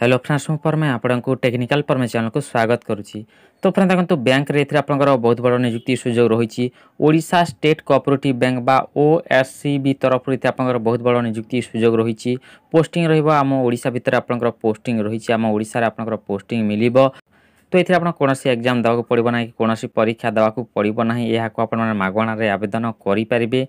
hello ফ্ରେଣ୍ଡସ୍ ମୁଁ ପରମେ ଆପଣଙ୍କୁ technical ପରମେ ଚ୍ୟାନେଲକୁ ସ୍ୱାଗତ କରୁଛି ତ ଫ୍ରେଣ୍ଡ ଦେଖନ୍ତୁ ବ୍ୟାଙ୍କରେ ଏଥିରେ ଆପଣଙ୍କର ବହୁତ ବଡ଼ ନିଯୁକ୍ତି ସୁଯୋଗ ରହିଛି ଓଡ଼ିଶା ଷ୍ଟେଟ୍ କୋଅପରେଟିଭ୍ ବ୍ୟାଙ୍କ ବା ଓ ଏସ୍ ସି ବି ତରଫରୁ ଏଥିରେ ଆପଣଙ୍କର ବହୁତ ବଡ଼ ନିଯୁକ୍ତି ସୁଯୋଗ ରହିଛି ପୋଷ୍ଟିଂ ରହିବ ଆମ ଓଡ଼ିଶା ଭିତରେ ଆପଣଙ୍କର ପୋଷ୍ଟିଂ ରହିଛି ଆମ ଓଡ଼ିଶାରେ ଆପଣଙ୍କର ପୋଷ୍ଟିଂ ମିଳିବ ତ ଏଥିରେ ଆପଣ କୌଣସି ଏକ୍ଜାମ୍ ଦେବାକୁ ପଡ଼ିବ ନାହିଁ କୌଣସି ପରୀକ୍ଷା ଦେବାକୁ ପଡ଼ିବ ନାହିଁ ଏହାକୁ ଆପଣମାନେ ମାଗଣାରେ ଆବେଦନ କରିପାରିବେ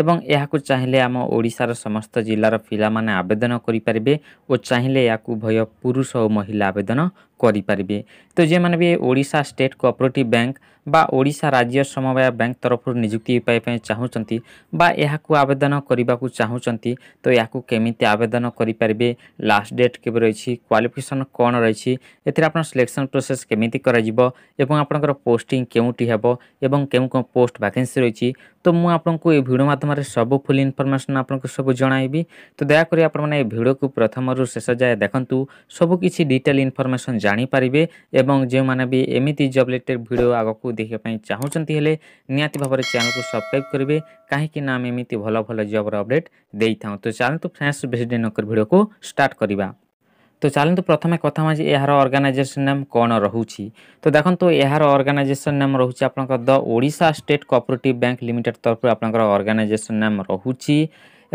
ଏବଂ ଏହାକୁ ଚାହିଁଲେ ଆମ ଓଡ଼ିଶାର ସମସ୍ତ ଜିଲ୍ଲାର ପିଲାମାନେ ଆବେଦନ କରିପାରିବେ ଓ ଚାହିଁଲେ ଏହାକୁ ଉଭୟ ପୁରୁଷ ଓ ମହିଳା ଆବେଦନ କରିପାରିବେ ତ ଯେଉଁମାନେ ବି ଓଡ଼ିଶା ଷ୍ଟେଟ୍ କୋଅପରେଟିଭ୍ ବ୍ୟାଙ୍କ ବା ଓଡ଼ିଶା ରାଜ୍ୟ ସମବାୟ ବ୍ୟାଙ୍କ ତରଫରୁ ନିଯୁକ୍ତି ପାଇବା ପାଇଁ ଚାହୁଁଛନ୍ତି ବା ଏହାକୁ ଆବେଦନ କରିବାକୁ ଚାହୁଁଛନ୍ତି ତ ଏହାକୁ କେମିତି ଆବେଦନ କରିପାରିବେ ଲାଷ୍ଟ ଡେଟ୍ କେବେ ରହିଛି କ୍ୱାଲିଫିକେସନ୍ କ'ଣ ରହିଛି ଏଥିରେ ଆପଣ ସିଲେକ୍ସନ୍ ପ୍ରୋସେସ୍ କେମିତି କରାଯିବ ଏବଂ ଆପଣଙ୍କର ପୋଷ୍ଟିଂ କେଉଁଠି ହେବ ଏବଂ କେଉଁ କେଉଁ ପୋଷ୍ଟ ଭ୍ୟାକେନ୍ସି ରହିଛି ତ ମୁଁ ଆପଣଙ୍କୁ ଏ ଭିଡ଼ିଓ ମାଧ୍ୟମରେ ସବୁ ଫୁଲ୍ ଇନଫର୍ମେସନ୍ ଆପଣଙ୍କୁ ସବୁ ଜଣାଇବି ତ ଦୟାକରି ଆପଣମାନେ ଏ ଭିଡ଼ିଓକୁ ପ୍ରଥମରୁ ଶେଷ ଯାଏ ଦେଖନ୍ତୁ ସବୁ କିଛି ଡିଟେଲ୍ ଇନଫର୍ମେସନ୍ ଜାଣିପାରିବେ ଏବଂ ଯେଉଁମାନେ ବି ଏମିତି ଜବ୍ ରିଲେଟେଡ୍ ଭିଡ଼ିଓ ଆଗକୁ ଦେଖିବା ପାଇଁ ଚାହୁଁଛନ୍ତି ହେଲେ ନିହାତି ଭାବରେ ଚ୍ୟାନେଲକୁ ସବସ୍କ୍ରାଇବ୍ କରିବେ କାହିଁକିନା ଆମେ ଏମିତି ଭଲ ଭଲ ଜବ୍ର ଅପଡ଼େଟ୍ ଦେଇଥାଉ ତ ଚାଲନ୍ତୁ ଫ୍ରେଣ୍ଡସ୍ ବେଶୀ ଡେ ନକରି ଭିଡ଼ିଓକୁ ଷ୍ଟାର୍ଟ କରିବା তো চালু প্রথমে কথা মাঝে এর অর্গানাইজেসন নেম কোণ রয়েছে তো দেখুন এর অর্গানাইজেসন নেম রয়েছে আপনার the Odisha state cooperative bank limited তরফ আপনার অর্গানাইজেসন নেম রয়েছে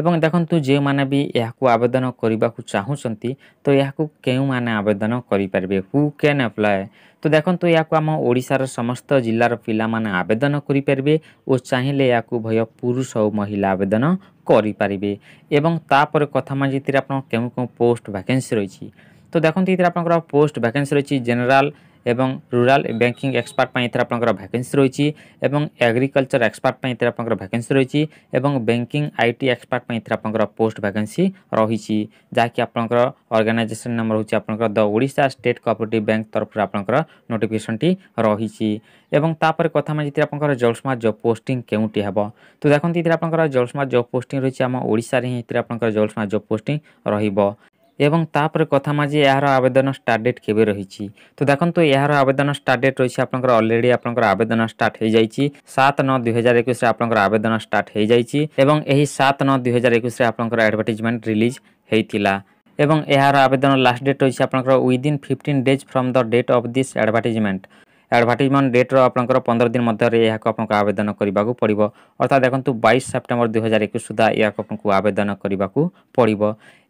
ଏବଂ ଦେଖନ୍ତୁ ଯେଉଁମାନେ ବି ଏହାକୁ ଆବେଦନ କରିବାକୁ ଚାହୁଁଛନ୍ତି ତ ଏହାକୁ କେଉଁମାନେ ଆବେଦନ କରିପାରିବେ ହୁ କ୍ୟାନ୍ ଆପ୍ଲାଏ ତ ଦେଖନ୍ତୁ ଏହାକୁ ଆମ ଓଡ଼ିଶାର ସମସ୍ତ ଜିଲ୍ଲାର ପିଲାମାନେ ଆବେଦନ କରିପାରିବେ ଓ ଚାହିଁଲେ ଏହାକୁ ଭୟ ପୁରୁଷ ଓ ମହିଳା ଆବେଦନ କରିପାରିବେ ଏବଂ ତାପରେ କଥା ମାଜି ଏଥିରେ ଆପଣ କେଉଁ କେଉଁ ପୋଷ୍ଟ ଭ୍ୟାକେନ୍ସି ରହିଛି ତ ଦେଖନ୍ତୁ ଏଥିରେ ଆପଣଙ୍କର ପୋଷ୍ଟ ଭ୍ୟାକେନ୍ସି ରହିଛି ଜେନେରାଲ୍ ଏବଂ ରୁରାଲ ବ୍ୟାଙ୍କିଂ ଏକ୍ସପର୍ଟ ପାଇଁ ଏଥିରେ ଆପଣଙ୍କର ଭ୍ୟାକେନ୍ସି ରହିଛି ଏବଂ ଏଗ୍ରିକଲଚର ଏକ୍ସପର୍ଟ ପାଇଁ ଏଥିରେ ଆପଣଙ୍କର ଭ୍ୟାକେନ୍ସି ରହିଛି ଏବଂ ବ୍ୟାଙ୍କିଂ ଆଇଟି ଏକ୍ସପର୍ଟ ପାଇଁ ଏଥିରେ ଆପଣଙ୍କର ପୋଷ୍ଟ ଭ୍ୟାକେନ୍ସି ରହିଛି ଯାହାକି ଆପଣଙ୍କର ଅର୍ଗାନାଇଜେସନ୍ ନାମ ରହୁଛି ଆପଣଙ୍କର the Odisha state cooperative bank ତରଫରୁ ଆପଣଙ୍କର ନୋଟିଫିକେସନଟି ରହିଛି ଏବଂ ତାପରେ କଥା ମାନେ ଯେଥିରେ ଆପଣଙ୍କର ଜଳସମାଜ ଜବ୍ ପୋଷ୍ଟିଂ କେଉଁଠି ହେବ ତ ଦେଖନ୍ତୁ ଏଥିରେ ଆପଣଙ୍କର ଜଳସମାଜ ଜବ୍ ପୋଷ୍ଟିଂ ରହିଛି ଆମ ଓଡ଼ିଶାରେ ହିଁ ଏଥିରେ ଆପଣଙ୍କର ଜଳସମାଜ ଜବ୍ ପୋଷ୍ଟିଂ ରହିବ এবং তাপরে কথা মাঝে এর আবেদন স্টার্ট ডেট কেবে রয়েছে তো দেখন্তু এর আবেদন স্টার্ট ডেট রয়েছে আপনার অলরেডি আপনার আবেদন স্টার্ট হয়ে যাই সাত ন দুই হাজার একুশে আপনার আবেদন স্টার্ট হয়ে যাই এবং এই সাত ন দুই হাজার একুশে আপনার আডভার্টিজমেন্ট রিলিজ হয়েছিল এবং এর আবেদন লাস্ট ডেট রয়েছে আপনার within fifteen days from the date of this advertisement advertisement ଡେଟ୍ର ଆପଣଙ୍କର ପନ୍ଦର ଦିନ ମଧ୍ୟରେ ଏହାକୁ ଆପଣଙ୍କୁ ଆବେଦନ କରିବାକୁ ପଡ଼ିବ ଅର୍ଥାତ୍ ଦେଖନ୍ତୁ ବାଇଶ ସେପ୍ଟେମ୍ବର ଦୁଇହଜାର ଏକୋଇଶ ସୁଦ୍ଧା ଏହାକୁ ଆପଣଙ୍କୁ ଆବେଦନ କରିବାକୁ ପଡ଼ିବ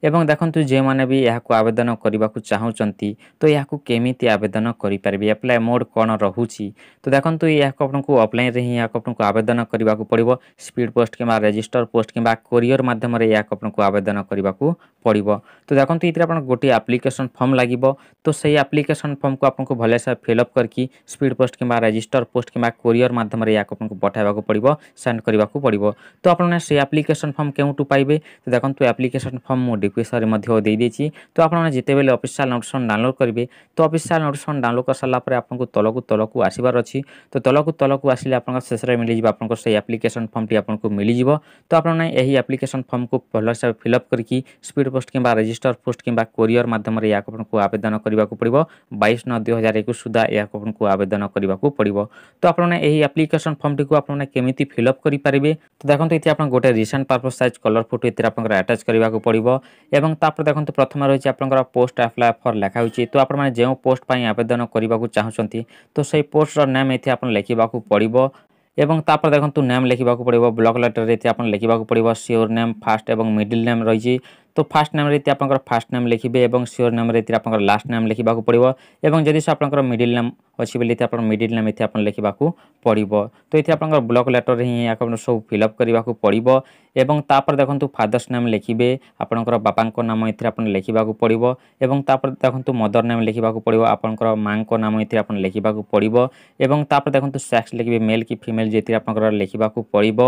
ଏବଂ ଦେଖନ୍ତୁ ଯେଉଁମାନେ ବି ଏହାକୁ ଆବେଦନ କରିବାକୁ ଚାହୁଁଛନ୍ତି ତ ଏହାକୁ କେମିତି ଆବେଦନ କରିପାରିବେ ଆପ୍ଲାଏ ମୋଡ଼ କ'ଣ ରହୁଛି ତ ଦେଖନ୍ତୁ ଏହାକୁ ଆପଣଙ୍କୁ ଅଫ୍ଲାଇନ୍ରେ ହିଁ ଏହାକୁ ଆପଣଙ୍କୁ ଆବେଦନ କରିବାକୁ ପଡ଼ିବ ସ୍ପିଡ଼ ପୋଷ୍ଟ କିମ୍ବା ରେଜିଷ୍ଟର ପୋଷ୍ଟ କିମ୍ବା କୋରିୟର ମାଧ୍ୟମରେ ଏହାକୁ ଆପଣଙ୍କୁ ଆବେଦନ କରିବାକୁ ପଡ଼ିବ ତ ଦେଖନ୍ତୁ ଏଥିରେ ଆପଣ ଗୋଟିଏ ଆପ୍ଲିକେସନ୍ ଫର୍ମ ଲାଗିବ ତ ସେଇ ଆପ୍ଲିକେସନ୍ ଫର୍ମକୁ ଆପଣଙ୍କୁ ଭଲସେ ଫିଲ୍ଅପ୍ କରିକି ସ୍ପିଡ଼ ପୋଷ୍ଟ କିମ୍ବା ରେଜିଷ୍ଟର ପୋଷ୍ଟ କିମ୍ବା କୋରିଅର ମାଧ୍ୟମରେ ଏହାକୁ ଆପଣଙ୍କୁ ପଠାଇବାକୁ ପଡ଼ିବ ସେଣ୍ଡ କରିବାକୁ ପଡ଼ିବ ତ ଆପଣମାନେ ସେ ଆପ୍ଲିକେସନ୍ ଫର୍ମ କେଉଁଠୁ ପାଇବେ ତ ଦେଖନ୍ତୁ ଆପ୍ଲିକେସନ୍ ଫର୍ମ ମୁଁ ଡିକ୍ୱେସରେ ମଧ୍ୟ ଦେଇଦେଇଛି ତ ଆପଣମାନେ ଯେତେବେଳେ ଅଫିସିଆଲ୍ ନୋଟିସନ୍ ଡାଉନଲୋଡ଼ କରିବେ ତ ଅଫିସିଆଲ୍ ନୋଟିସନ୍ ଡାଉନଲୋଡ଼ କରିସାରିଲା ପରେ ଆପଣଙ୍କୁ ତଳକୁ ତଳକୁ ଆସିବାର ଅଛି ତ ତଳକୁ ତଳକୁ ଆସିଲେ ଆପଣଙ୍କ ଶେଷରେ ମିଳିଯିବ ଆପଣଙ୍କ ସେଇ ଆପ୍ଲିକେସନ୍ ଫର୍ମଟି ଆପଣଙ୍କୁ ମିଳିଯିବ ତ ଆପଣମାନେ ଏହି ଆପ୍ଲିକେସନ୍ ଫର୍ମକୁ ଭଲ ହିସାବରେ ଫିଲ୍ଅପ୍ କରିକି ସ୍ପିଡ଼ ପୋଷ୍ଟ କିମ୍ବା ରେଜିଷ୍ଟର ପୋଷ୍ଟ କିମ୍ବା କୋରିଅର ମାଧ୍ୟମରେ ଏହାକୁ ଆପଣଙ୍କୁ ଆବେଦନ କରିବାକୁ ପଡ଼ିବ ବାଇଶ ନଅ ଦୁଇ ହଜାର ଏକୋଇଶ ସୁଦ୍ଧା ଏହାକୁ ଆପଣଙ୍କୁ আবেদন করা পড়ব তো আপনার এই আপ্লিকেসন ফর্মটি আপনার কমিটি ফিল আপ করে পারে তো দেখুন এটি আপনার গোটে রিসেন্ট পারপোজ সাইজ কলর ফটো এতে আপনার আটাচ করা পড়ব এবং তাপরে দেখুন প্রথমে রয়েছে আপনার পোস্ট আপ্লাই ফর লেখা হয়েছে তো আপনার যে পোস্ট পাই আবেদন করা চাহুমান তো সেই পোস্টর নেম এটি আপনার লেখা পড়ব এবং তারপরে দেখুন নেম লেখা পড়ব ব্লক লেটর এতে আপনার লেখা পড়ব সিওর নেম ফার্স্ট এবং মিডিল নেম রয়েছে তো ফার্স্ট নাম রীতি আপনার ফার্স্ট নাম লিখবে এবং সিওর নাম রীতি আপনার লাস্ট নাম লিখবা পড়ব এবং যদি আপনার মিডিল নাম অছি বলে আপনার মিডিল নাম এতে আপনার লিখবা পড়ব তো এতে আপনার ব্লক লেটর হি আপনার সব ফিল আপ করা পড়ব এবং তাপরে দেখুন ফাদর্স নাম লিখবে আপনার বাপাঙ্ক নাম এতে আপনার লিখবা পড়ব এবং তাপরে দেখুন মদর নাম লিখবা পড়ব আপনার মাঙ্ক নাম এতে আপনার লিখবা পড়ব এবং তাপরে দেখুন সেক্স লিখবে মেল কি ফিমেল যেতে আপনার লিখবা পড়ব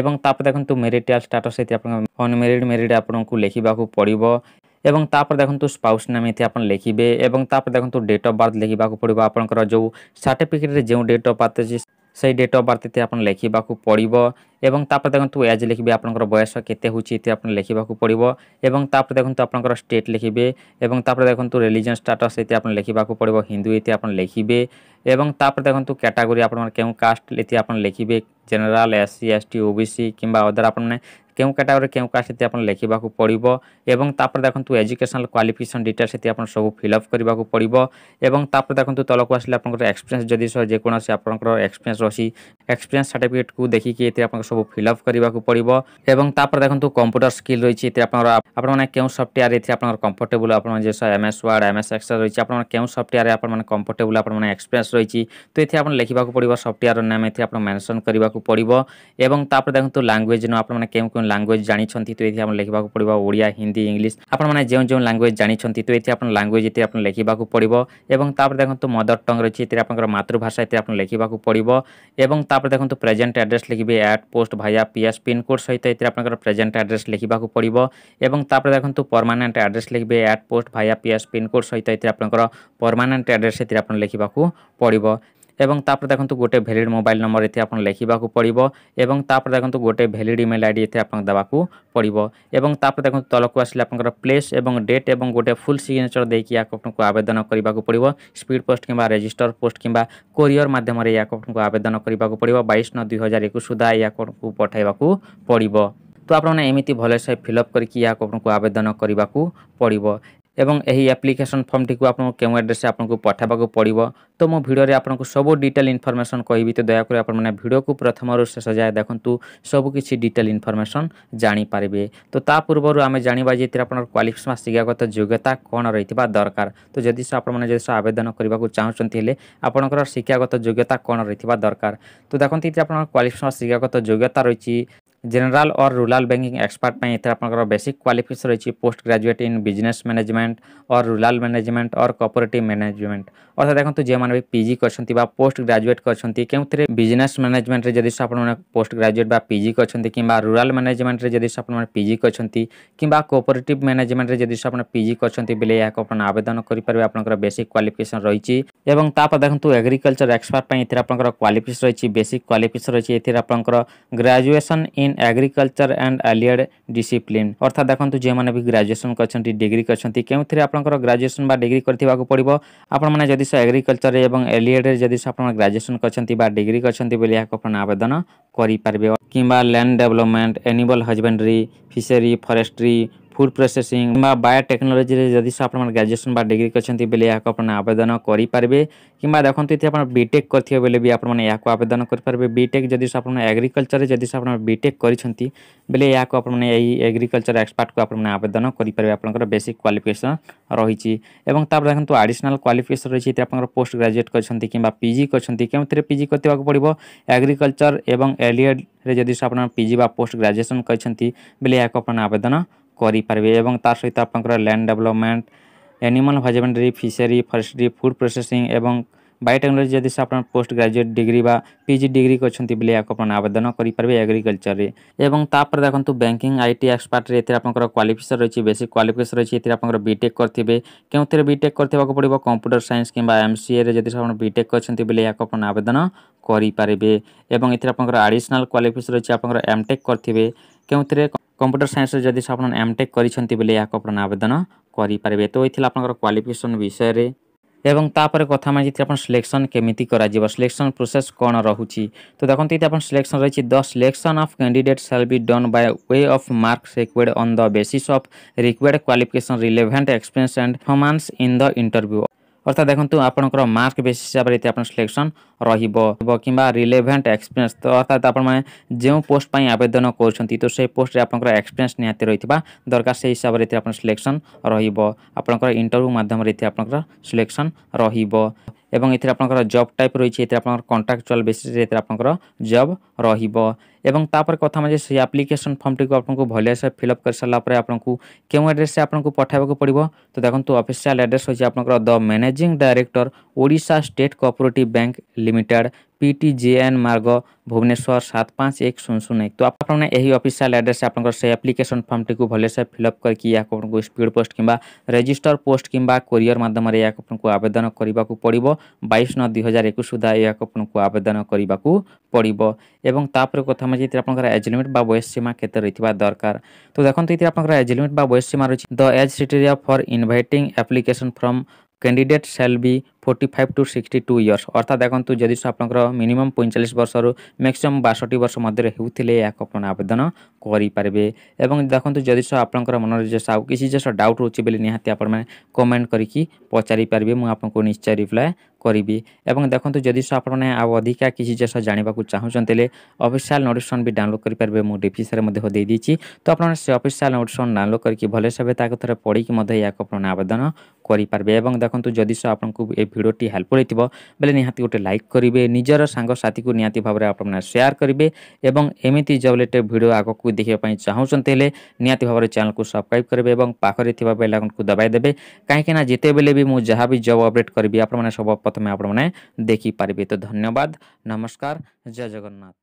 এবং তাপরে দেখুন মেরিটাল স্টাটস এতে আপনার অনমেরিড মেরিড আপনার লিখবা ଲେଖିବାକୁ ପଡ଼ିବ এবং তাপরে দেখুন স্পাউস নাম এটি আপনার লিখবে এবং তাপরে দেখুন ডেট অফ বার্থ লিখবাকে পড়ব আপনার যে সার্টিফিকেটে যে ডেট অফ বার্থ আছে সেই ডেট অফ বার্থ এটি আপনার লিখবাকে পড়ব এবং তাপরে দেখুন এজ লিখবে আপনার বয়স কেতে হচ্ছে এটি আপনার লিখবাকে পড়ব এবং তাপরে দেখুন আপনার স্টেট লিখবে এবং তাপরে দেখুন রিলিজন স্টাটাস এটি আপনার লিখবাকে পড়ব হিন্দু এটি আপনার লিখবে এবং তাপরে দেখুন ক্যাটাগরি আপনার কেউ কাস্ট এটি আপনার লিখবে জেনারেল এসসি এসটি ওবিসি কিংবা অদর আপনার କେଉଁ କାଟାଗୋରୀ କେଉଁ କାଷ୍ଟ ସେଠି ଆପଣ ଲେଖିବାକୁ ପଡ଼ିବ ଏବଂ ତାପରେ ଦେଖନ୍ତୁ ଏଜୁକେସନାଲ୍ କ୍ୱାଲିଫିକେସନ୍ ଡିଟେଲ୍ ସେଠି ଆପଣ ସବୁ ଫିଲ୍ଅପ୍ କରିବାକୁ ପଡ଼ିବ ଏବଂ ତାପରେ ଦେଖନ୍ତୁ ତଳକୁ ଆସିଲେ ଆପଣଙ୍କର ଏକ୍ସପିରିଏନ୍ସ ଯଦି ଯେକୌଣସି ଆପଣଙ୍କର ଏକ୍ସପିରିଏନ୍ସ ଅଛି এক্সপিরিয়েন্স সার্টিফিকেটକୁ ଦେଖିକି ଏଥିରେ ଆପଣଙ୍କୁ ସବୁ ଫିଲ୍ଅପ୍ କରିବାକୁ ପଡ଼ିବ ଏବଂ ତାପରେ ଦେଖନ୍ତୁ କମ୍ପ୍ୟୁଟର ସ୍କିଲ୍ ରହିଛି ଏଥିରେ ଆପଣଙ୍କର ଆପଣମାନେ କେଉଁ ସଫ୍ଟୱେୟାର ଏଥିରେ ଆପଣଙ୍କର କମ୍ଫର୍ଟେବୁଲ୍ ଆପଣ ଯେ M S word M S excel ରହିଛି ଆପଣମାନେ କେଉଁ ସଫ୍ଟୱେୟାରରେ ଆପଣମାନେ କମ୍ଫର୍ଟେବୁଲ୍ ଆପଣମାନେ ଏକ୍ସପିରିଏନ୍ସ ରହିଛି ତ ଏଥିରେ ଆପଣ ଲେଖିବାକୁ ପଡ଼ିବ ସଫ୍ଟୱେୟାରର ନାମ ଏଥିରେ ଆପଣ ମେନସନ୍ କରିବାକୁ ପଡ଼ିବ ଏବଂ ତାପରେ ଦେଖନ୍ତୁ ଲାଙ୍ଗୁଏଜ୍ ନ ଆପଣମାନେ କେଉଁ କେଉଁ ଲାଙ୍ଗୁଏଜ୍ ଜାଣିଛନ୍ତି ତ ଏଥିରେ ଆପଣ ଲେଖିବାକୁ ପଡ଼ିବ ଓଡ଼ିଆ ହିନ୍ଦୀ ଇଂଲିଶ ଆପଣମାନେ ଯେଉଁ ଯେଉଁ ଲାଙ୍ଗୁଏଜ୍ ଜାଣିଛନ୍ତି ତ ଏଥିରେ ଆପଣ ଲାଙ୍ଗୁଏଜ୍ ଏଥିରେ ଆପଣ ଲେଖିବାକୁ ପଡ଼ିବ ଏବଂ ତାପରେ ଦେଖନ୍ତୁ ମଦର ଟଙ୍ଗ୍ ରହିଛି ଏଥିରେ ଆପଣଙ୍କର ମାତୃଭାଷା ଏଥିରେ ଆପଣ ଲେଖିବାକୁ ପଡ଼ିବ ଏବଂ তাপরে দেখন্তু প্রেজেন্ট আড্রেস লিখবে আট পোস্ট ভাইয়া পিএস পিনকোড সহিত এতে আপনার প্রেজেন্ট আড্রেস লিখবা পড়ব এবং তাপরে দেখন্তু পরমানেন্ট আড্রেস লিখবে আট পোস্ট ভাইয়া পিএস পিনকোড সহিত এতে আপনার পরমানেন্ট আড্রেস এতে আপনার লিখবা পড়ব ଏବଂ ତାପରେ ଦେଖନ୍ତୁ ଗୋଟେ ଭ୍ୟାଲିଡ୍ ମୋବାଇଲ ନମ୍ବର ଏଠି ଆପଣ ଲେଖିବାକୁ ପଡ଼ିବ ଏବଂ ତାପରେ ଦେଖନ୍ତୁ ଗୋଟେ ଭ୍ୟାଲିଡ୍ ଇମେଲ୍ ଆଇଡି ଏଠି ଆପଣ ଦେବାକୁ ପଡ଼ିବ ଏବଂ ତାପରେ ଦେଖନ୍ତୁ ତଳକୁ ଆସିଲେ ଆପଣଙ୍କର ପ୍ଲେସ୍ ଏବଂ ଡେଟ୍ ଏବଂ ଗୋଟେ ଫୁଲ୍ ସିଗ୍ନେଚର୍ ଦେଇକି ଏହାକୁ ଆପଣଙ୍କୁ ଆବେଦନ କରିବାକୁ ପଡ଼ିବ ସ୍ପିଡ୍ ପୋଷ୍ଟ କିମ୍ବା ରେଜିଷ୍ଟର ପୋଷ୍ଟ କିମ୍ବା କୋରିଅର ମାଧ୍ୟମରେ ଏହାକୁ ଆପଣଙ୍କୁ ଆବେଦନ କରିବାକୁ ପଡ଼ିବ ବାଇଶ ନଅ ଦୁଇ ହଜାର ଏକୋଇଶ ସୁଦ୍ଧା ଏହାକୁ ପଠାଇବାକୁ ପଡ଼ିବ তো আপনার এমিটি ভালসে ফিল আপ করি আপনার আবেদন করা পড়ব এবং ଏହି ଆପ୍ଲିକେସନ୍ ଫର୍ମଟିକୁ ଆପଣଙ୍କୁ କେଉଁ ଆଡ୍ରେସ୍ରେ ଆପଣଙ୍କୁ ପଠାଇବାକୁ ପଡ଼ିବ ତ ମୁଁ ଭିଡ଼ିଓରେ ଆପଣଙ୍କୁ ସବୁ ଡିଟେଲ୍ ଇନଫର୍ମେସନ୍ କହିବି ତ ଦୟାକରି ଆପଣମାନେ ଭିଡ଼ିଓକୁ ପ୍ରଥମରୁ ଶେଷ ଯାଏ ଦେଖନ୍ତୁ ସବୁକିଛି ଡିଟେଲ୍ ଇନଫର୍ମେସନ୍ ଜାଣିପାରିବେ ତ ତା ପୂର୍ବରୁ ଆମେ ଜାଣିବା ଯେ ଏଥିରେ ଆପଣଙ୍କର କ୍ୱାଲିଫିକେସନ୍ ଶିକ୍ଷାଗତ ଯୋଗ୍ୟତା କ'ଣ ରହିଥିବା ଦରକାର ତ ଯଦି ଆପଣମାନେ ଯଦି ଆବେଦନ କରିବାକୁ ଚାହୁଁଛନ୍ତି ହେଲେ ଆପଣଙ୍କର ଶିକ୍ଷାଗତ ଯୋଗ୍ୟତା କ'ଣ ରହିଥିବା ଦରକାର ତ ଦେଖନ୍ତୁ ଏଥିରେ ଆପଣଙ୍କର କ୍ୱାଲିଫିକେସନ୍ ଶିକ୍ଷାଗତ ଯୋଗ୍ୟତା ରହିଛି general or rural banking expert পাই এতে আপনার বেসিক কোয়ালিফিকেসন রয়েছে post graduate in business management or rural management or cooperative management অর্থাৎ দেখুন যে পিজি মানে করছেন বা পোস্ট গ্রাজুয়েট করছেন কেউথে বিজনেস ম্যানেজমেন্টে যদি আপনার মানে পোস্ট গ্রাজুয়েট বা পিজি করছেন কিংবা রুরাল ম্যানেজমেন্টে যদি আপনার মানে পিজি করছেন কিংবা কোঅপরেটিভ ম্যানেজমেন্টে যদি আপনার পিজি করছেন বেলে এখন আপনার আবেদন করে আপনার বেসিক কোয়ালিফিকেসন রয়েছে এবং তারপর দেখুন এগ্রিকলচর এক্সপার্ট পাই এতে আপনার কোয়ালিফিকেসন রয়েছে বেসিক কোয়ালিফিকেসন রয়েছে এতে আপনার graduation in in agriculture and allied discipline অর্থাৎ দেখন্তু যেমানে বি গ্রাজুয়েসন করছেন ডিগ্রি করছেন কেউথিরে আপনার গ্রাজুয়েসন বা ডিগ্রি করতে পড়ব আপনার যদি সে এগ্রিকালচার এবং এলিয়ডে যদি আপনার গ্রাজুয়েসন করছেন বা ডিগ্রি করছেন বলে এখন আপনার আবেদন করে পারবে কিংবা land development animal husbandry fishery forestry food processing কিংবা বায়োটেকনোলোজিরে যদি আপনার গ্রাজুয়েসন বা ডিগ্রি করছেন বেলে এখন আপনার আবেদন করে কিংবা দেখুন এটি আপনার বিটেক করতে বেলে বি আপনার এখন আবেদন করে বিটেক যদি আপনার এগ্রিকলচরে যদি আপনার বিটেক করছেন বেলে এখন আপনার এই এগ্রিকলচর এক্সপার্টকে আপনার আবেদন করে আপনার বেসিক কোয়ালিফিকেসন রয়েছে এবং তারপরে দেখুন আডিশনাল কোয়ালিফিকেসন রয়েছে এটি আপনার পোস্ট গ্রাজুয়েট করছেন কিংবা পিজি করছেন কেউথে পিজি করতে পড়ব এগ্রিকলচর এবং এলিয়েডরে যদি আপনার পিজি বা পোস্ট গ্রাজুয়েসন করছেন বেলে এখন আপনার আবেদন କରିପାରିବେ ଏବଂ ତା ସହିତ ଆପଣଙ୍କର land development animal husbandry fishery forestry food processing ଏବଂ ବାୟୋଟେକ୍ନୋଲୋଜି ଯଦି ଆପଣ ପୋଷ୍ଟ ଗ୍ରାଜୁଏଟ୍ ଡିଗ୍ରୀ ବା ପି ଜି ଡିଗ୍ରୀ କରିଛନ୍ତି ବୋଲେ ଏହାକୁ ଆପଣ ଆବେଦନ କରିପାରିବେ ଏଗ୍ରିକଲଚରରେ ଏବଂ ତାପରେ ଦେଖନ୍ତୁ ବ୍ୟାଙ୍କିଂ ଆଇ ଟି ଏକ୍ସପାର୍ଟରେ ଏଥିରେ ଆପଣଙ୍କର କ୍ୱାଲିଫିକେସନ୍ ରହିଛି ବେସିକ୍ କ୍ୱାଲିଫିକେସନ୍ ରହିଛି ଏଥିରେ ଆପଣଙ୍କର ବିଟେକ୍ କରିଥିବେ କେଉଁଥିରେ ବିଟେକ୍ କରିଥିବାକୁ ପଡ଼ିବ କମ୍ପ୍ୟୁଟର ସାଇନ୍ସ କିମ୍ବା ଏମ୍ ସି ଏରେ ଯଦି ଆପଣ ବିଟେକ୍ କରିଛନ୍ତି ବୋଲେ ଏହାକୁ ଆପଣ ଆବେଦନ କରିପାରିବେ ଏବଂ ଏଥିରେ ଆପଣଙ୍କର ଆଡ଼ିସନାଲ୍ କ୍ୱାଲିଫିକେସନ୍ ରହିଛି ଆପଣଙ୍କର ଏମ୍ ଟେକ୍ କରିଥିବେ କେଉଁଥିରେ কম্পুটর সাইন্স যদি আপনার এমটেক করছেন বলে ইয়াকে আপনার আবেদন করে পারে তো এই আপনার কোয়ালিফিকেসন বিষয়ে এবং তাপরে কথা মাঝি আপনার সিলেকশন কেমিটি করা যাব সিলেকশন প্রোসেস কোণ রয়েছে তো দেখুন এটি আপনার সিলেকশন রয়েছে the selection of candidate shall be done by way of marks required on the basis of required qualification relevant experience and performance in the interview অর্থাৎ দেখুন আপনার মার্ক বেসিস হিসাবে এতে আপনার সিলেকশন রহব কিংবা রিলেভেন্ট এক্সপিরিয়েন্স তো অর্থাৎ আপনার যে পোস্ট পাই আবেদন করছেন তো সেই পোস্টে আপনার এক্সপিরিয়েন্স নিহতি রয়েছে দরকার সেই হিসাবে এতে আপনার সিলেকশন রহব আপনার ইন্টরভিউ মাধ্যমে এতে আপনার সিলেকশন রহব এবং এতে আপনার জব টাইপ রয়েছে এতে আপনার কন্ট্রাকচুয়াল বেসিসে এতে আপনার জব রহব এবং তাপরে কথা মানে সেই আপ্লিকেসন ফর্মটি আপনার ভালসে ফিল অপ করে সারাপরে আপনার কেউ আড্রেসে আপনার পঠাইবা পড়ব তো দেখুন অফিসিয়াল আড্রেস হচ্ছে আপনার the managing director Odisha state cooperative bank limited ପିଟିଜିଏନ୍ ମାର୍ଗ ଭୁବନେଶ୍ୱର ସାତ ପାଞ୍ଚ ଏକ ଶୂନ ଶୂନ ଏକ ତ ଆପଣ ଏହି ଅଫିସିଆଲ୍ ଆଡ୍ରେସ୍ରେ ଆପଣଙ୍କର ସେ ଆପ୍ଲିକେସନ୍ ଫର୍ମଟିକୁ ଭଲସେ ଫିଲ୍ଅପ୍ କରିକି ଏହାକୁ ଆପଣଙ୍କୁ ସ୍ପିଡ଼୍ ପୋଷ୍ଟ କିମ୍ବା ରେଜିଷ୍ଟର ପୋଷ୍ଟ କିମ୍ବା କୋରିୟର ମାଧ୍ୟମରେ ଏହାକୁ ଆପଣଙ୍କୁ ଆବେଦନ କରିବାକୁ ପଡ଼ିବ ବାଇଶ ନଅ ଦୁଇହଜାର ଏକୋଇଶ ସୁଦ୍ଧା ଏହାକୁ ଆପଣଙ୍କୁ ଆବେଦନ କରିବାକୁ ପଡ଼ିବ ଏବଂ ତାପରେ କଥା ହେଉଛି ଏଥିରେ ଆପଣଙ୍କର ଏଜ୍ ଲିମିଟ୍ ବା ବୟସ ସୀମା କେତେ ରହିଥିବା ଦରକାର ତ ଦେଖନ୍ତୁ ଏଥିରେ ଆପଣଙ୍କର ଏଜ୍ ଲିମିଟ୍ ବା ବୟସ ସୀମା ରହିଛି the age criteria for inviting application from candidate shell be forty five to sixty two years ଅର୍ଥାତ୍ ଦେଖନ୍ତୁ ଯଦି ଆପଣଙ୍କର ମିନିମମ୍ ପଇଁଚାଳିଶ ବର୍ଷରୁ ମ୍ୟାକ୍ସିମମ୍ ବାଷଠି ବର୍ଷ ମଧ୍ୟରେ ହେଉଥିଲେ ଏହାକୁ ଆପଣ ଆବେଦନ କରିପାରିବେ ଏବଂ ଦେଖନ୍ତୁ ଯଦି ଆପଣଙ୍କର ମନରେ ଯେ ଆଉ କିଛି ଯେ ଡାଉଟ୍ ରହୁଛି ବୋଲି ନିହାତି ଆପଣମାନେ କମେଣ୍ଟ କରିକି ପଚାରି ପାରିବେ ମୁଁ ଆପଣଙ୍କୁ ନିଶ୍ଚୟ ରିପ୍ଲାଏ କରିବି ଏବଂ ଦେଖନ୍ତୁ ଯଦି ଆପଣମାନେ ଆଉ ଅଧିକା କିଛି ଜିନିଷ ଜାଣିବାକୁ ଚାହୁଁଛନ୍ତି ହେଲେ ଅଫିସିଆଲ୍ ନୋଟିଫିକେସନ୍ ବି ଡାଉନଲୋଡ଼୍ କରିପାରିବେ ମୁଁ ଡିଫିସିରେ ମଧ୍ୟ ଦେଇଦେଇଛି ତ ଆପଣମାନେ ସେ ଅଫିସିଆଲ୍ ନୋଟିଫିକେସନ୍ ଡାଉନଲୋଡ଼୍ କରିକି ଭଲସେ ଭାବେ ତାକୁ ଥରେ ପଢ଼ିକି ମଧ୍ୟ ଏହାକୁ ଆପଣମାନେ ଆବେଦନ କରିପାରିବେ ଏବଂ ଦେଖନ୍ତୁ ଯଦି ଆପଣଙ୍କୁ ଏ ভিডিওটি হেল্পফুল হয়েছিল বেলে নিহতি গোটে লাইক করবে নিজের সাংসাথী নিহতি ভাবে আপনার সেয়ার করবে এবং এমিতি জব রিলেটেড ভিডিও আগকু দেখা চাহুমান হলে নিহতি ভাবে চ্যানেলকে সবসক্রাইব করবে এবং পাখে থাকা বেল আইকনকে দবাই দেবে কাইকি না যেতবে বি যা বি জব অপডেট করবি আপনার সর্বপ্রথমে আপনার দেখিপারে তো ধন্যবাদ নমস্কার জয় জগন্নাথ